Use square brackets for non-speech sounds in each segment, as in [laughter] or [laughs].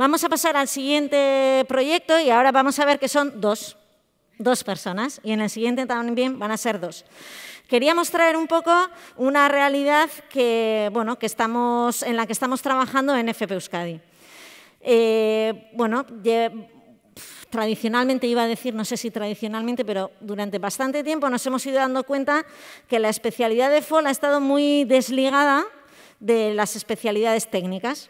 Vamos a pasar al siguiente proyecto y ahora vamos a ver que son dos, dos personas y en el siguiente también van a ser dos. Quería mostrar un poco una realidad que, bueno, que estamos, en la que estamos trabajando en FP Euskadi. Eh, bueno, tradicionalmente iba a decir, no sé si tradicionalmente, pero durante bastante tiempo nos hemos ido dando cuenta que la especialidad de FOL ha estado muy desligada de las especialidades técnicas.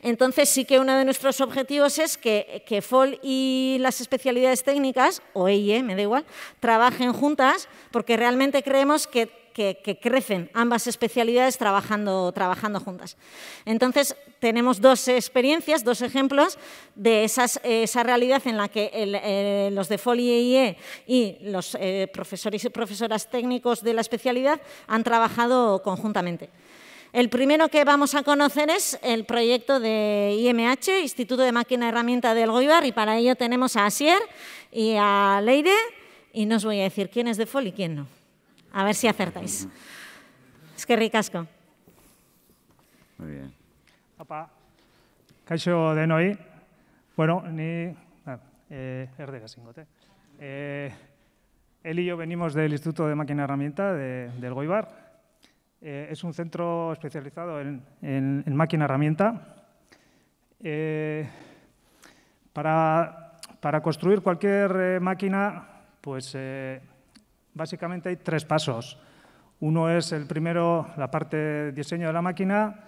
Entonces sí que uno de nuestros objetivos es que, que FOL y las especialidades técnicas, o EIE, e, me da igual, trabajen juntas porque realmente creemos que crecen ambas especialidades trabajando, juntas. Entonces, tenemos dos experiencias, dos ejemplos de esa realidad en la que eh, los de FOL y EIE e y los eh, profesores y profesoras técnicos de la especialidad han trabajado conjuntamente. El primero que vamos a conocer es el proyecto de IMH, Instituto de Máquina y Herramienta del Goibar, y para ello tenemos a Asier y a Leide, y no os voy a decir quién es de FOL y quién no. A ver si acertáis. Es que ricasco. Muy bien. caixo de noí. Bueno, ni... Ah, eh, de él eh, y yo venimos del Instituto de Máquina y Herramienta del Goibar, eh, es un centro especializado en, máquina herramienta. Eh, para, construir cualquier eh, máquina, pues básicamente hay tres pasos. Uno es el primero, la parte diseño de la máquina,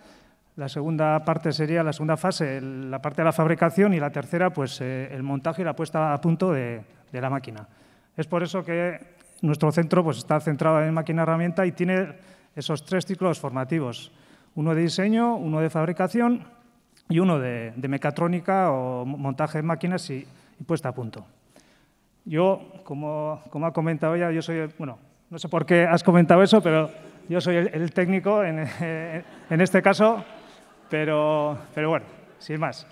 la segunda parte sería la segunda fase, la parte de la fabricación y la tercera, pues el montaje y la puesta a punto de, la máquina. Es por eso que nuestro centro pues, está centrado en máquina herramienta y tiene esos tres ciclos formativos, uno de diseño, uno de fabricación y uno de, mecatrónica o montaje de máquinas y, puesta a punto. Yo, como, ha comentado ya, yo soy, bueno, no sé por qué has comentado eso, pero yo soy el, técnico [laughs] en, este caso, pero, pero bueno, sin más.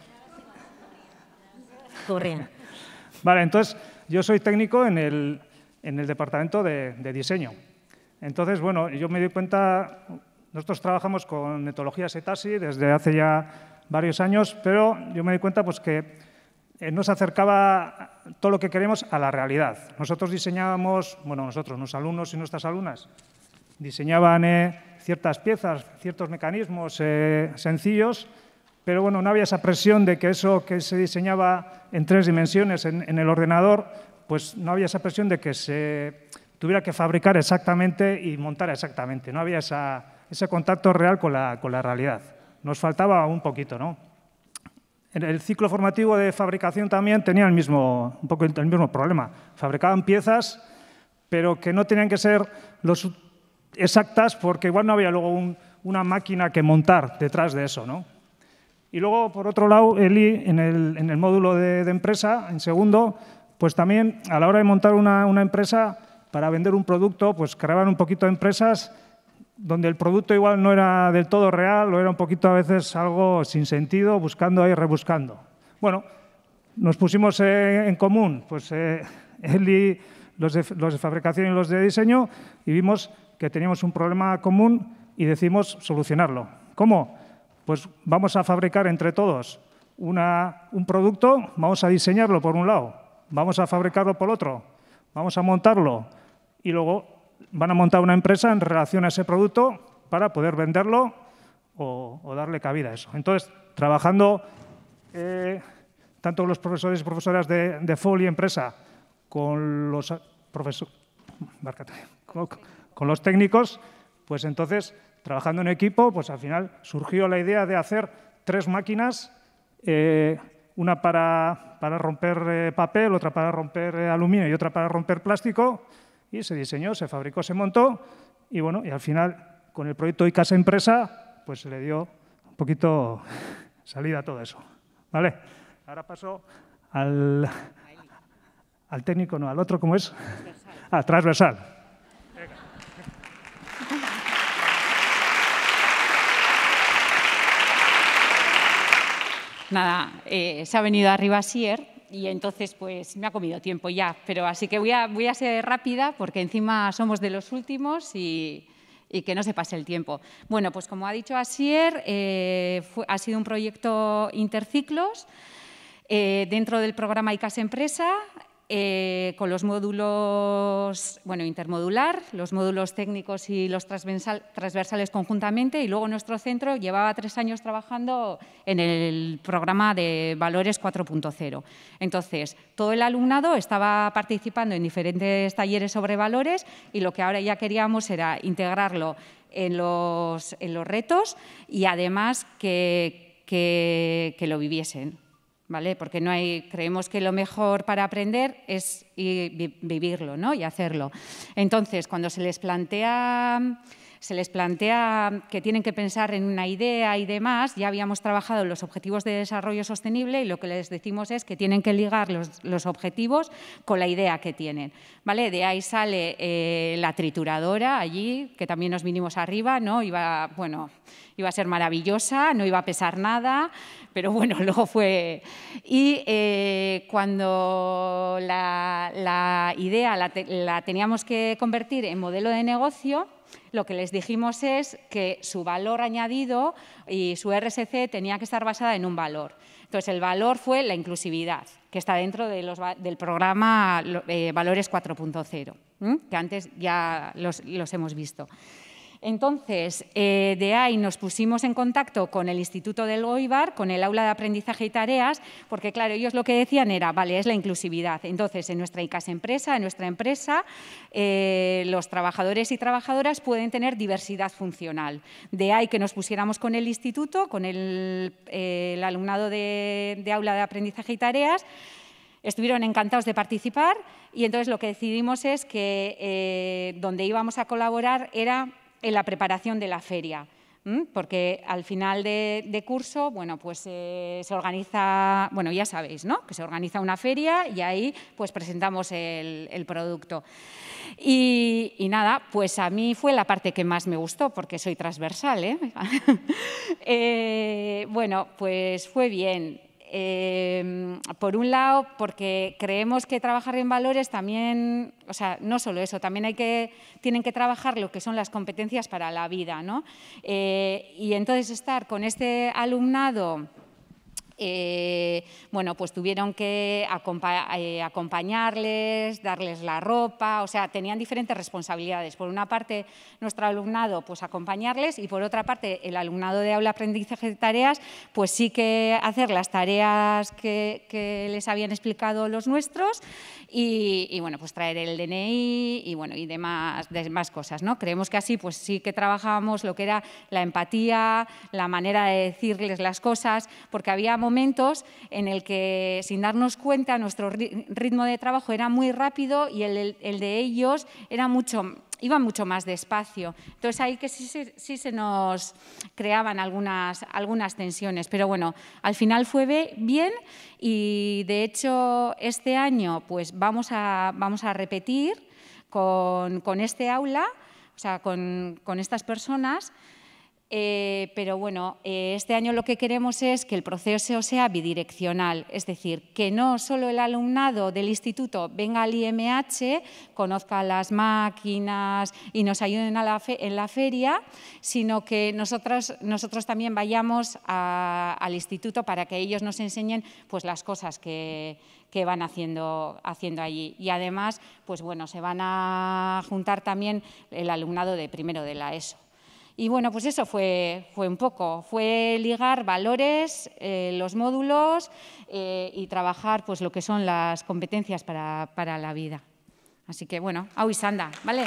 Vale, entonces yo soy técnico en el, departamento de diseño. Entonces, bueno, yo me di cuenta, nosotros trabajamos con etología setasi desde hace ya varios años, pero yo me di cuenta pues, que eh, se acercaba todo lo que queremos a la realidad. Nosotros diseñábamos, bueno, nosotros, nuestros alumnos y nuestras alumnas, diseñaban eh, ciertas piezas, ciertos mecanismos eh, sencillos, pero bueno, no había esa presión de que eso que se diseñaba en tres dimensiones en, en el ordenador, pues no había esa presión de que se tuviera que fabricar exactamente y montar exactamente. No había ese contacto real con la, con la, realidad. Nos faltaba un poquito, ¿no? El ciclo formativo de fabricación también tenía el mismo, un poco el mismo problema. Fabricaban piezas, pero que no tenían que ser los exactas porque igual no había luego una máquina que montar detrás de eso, ¿no? Y luego, por otro lado, Eli, en el, en el módulo de, de, empresa, en segundo, pues también a la hora de montar una, una empresa para vender un producto, pues creaban un poquito de empresas donde el producto igual no era del todo real o era un poquito a veces algo sin sentido, buscando ahí, rebuscando. Bueno, nos pusimos en común, pues eh, [laughs] él y los de, fabricación y los de diseño, y vimos que teníamos un problema común y decidimos solucionarlo. ¿Cómo? Pues vamos a fabricar entre todos un producto, vamos a diseñarlo por un lado, vamos a fabricarlo por otro, vamos a montarlo, y luego van a montar una empresa en relación a ese producto para poder venderlo o, darle cabida a eso. Entonces, trabajando eh, tanto los profesores y profesoras de, de FOL y empresa con los, profesor, con los técnicos, pues entonces, trabajando en equipo, pues al final surgió la idea de hacer tres máquinas, eh, una para, romper eh, papel, otra para romper eh, aluminio y otra para romper plástico, y se diseñó, se fabricó, se montó y bueno, y al final con el proyecto casa Empresa, pues se le dio un poquito [laughs] salida a todo eso. ¿Vale? Ahora paso al, técnico, no, al otro, ¿cómo es? Transversal. Ah, transversal. Nada, eh, se ha venido arriba Sier y entonces pues me ha comido tiempo ya, pero así que voy a, voy a ser rápida porque encima somos de los últimos y, que no se pase el tiempo. Bueno, pues como ha dicho Asier, eh, ha sido un proyecto interciclos. Eh, dentro del programa ICAS Empresa, eh, con los módulos bueno, intermodular, los módulos técnicos y los transversales conjuntamente y luego nuestro centro llevaba tres años trabajando en el programa de valores 4.0. Entonces, todo el alumnado estaba participando en diferentes talleres sobre valores y lo que ahora ya queríamos era integrarlo en los, retos y además que lo viviesen. ¿vale? Porque no hay, creemos que lo mejor para aprender es vivirlo, ¿no? Y hacerlo. Entonces, cuando se les plantea se les plantea que tienen que pensar en una idea y demás. Ya habíamos trabajado los objetivos de desarrollo sostenible y lo que les decimos es que tienen que ligar los, objetivos con la idea que tienen. ¿vale? De ahí sale eh, la trituradora allí, que también nos vinimos arriba, ¿no? Iba, bueno, iba a ser maravillosa, no iba a pesar nada, pero bueno, [laughs] luego fue... Y eh, cuando la, idea la, la teníamos que convertir en modelo de negocio, lo que les dijimos es que su valor añadido y su RSC tenía que estar basada en un valor. Entonces, el valor fue la inclusividad, que está dentro del programa eh, Valores 4.0, que antes ya los hemos visto. Entonces, eh, de ahí nos pusimos en contacto con el Instituto del Goibar, con el aula de aprendizaje y tareas, porque claro, ellos lo que decían era, vale, es la inclusividad. Entonces, en nuestra casa empresa, en nuestra empresa, eh, los trabajadores y trabajadoras pueden tener diversidad funcional. De ahí que nos pusiéramos con el instituto, con el, eh, alumnado de, aula de aprendizaje y tareas, estuvieron encantados de participar y entonces lo que decidimos es que donde íbamos a colaborar era en la preparación de la feria porque al final de, curso, bueno, pues eh, se organiza, bueno, ya sabéis, ¿no? Que se organiza una feria y ahí pues presentamos el, producto. Y, nada, pues a mí fue la parte que más me gustó, porque soy transversal, eh, [laughs] eh bueno, pues fue bien. Em, por un lado, porque creemos que trabajar en valores también, o sea, no solo eso, también hay que, tienen que trabajar lo que son las competencias para la vida, ¿no? Eh, y entonces estar con este alumnado eh, bueno, pues tuvieron que eh, acompañarles, darles la ropa, o sea, tenían diferentes responsabilidades. Por una parte, nuestro alumnado, pues acompañarles y por otra parte, el alumnado de aula aprendizaje de tareas, pues sí que hacer las tareas que, les habían explicado los nuestros y, bueno, pues traer el DNI y bueno, y demás, cosas, ¿no? Creemos que así, pues sí que trabajábamos lo que era la empatía, la manera de decirles las cosas, porque habíamos momentos en el que, sin darnos cuenta, nuestro ritmo de trabajo era muy rápido y el, de ellos era mucho, iba mucho más despacio. Entonces ahí que sí, se nos creaban algunas, algunas tensiones, pero bueno, al final fue bien y de hecho este año pues vamos a, repetir con, este aula, o sea, con estas personas eh, pero bueno, eh, este año lo que queremos es que el proceso sea bidireccional, es decir, que no solo el alumnado del instituto venga al IMH, conozca las máquinas y nos ayuden en la feria, sino que nosotros, también vayamos al instituto para que ellos nos enseñen pues, las cosas que, van haciendo, haciendo allí. Y además, pues bueno, se van a juntar también el alumnado de primero de la ESO. Y bueno, pues eso fue, fue un poco, fue ligar valores, eh, los módulos eh, y trabajar pues lo que son las competencias para, para la vida. Así que bueno, au y sanda, ¿vale?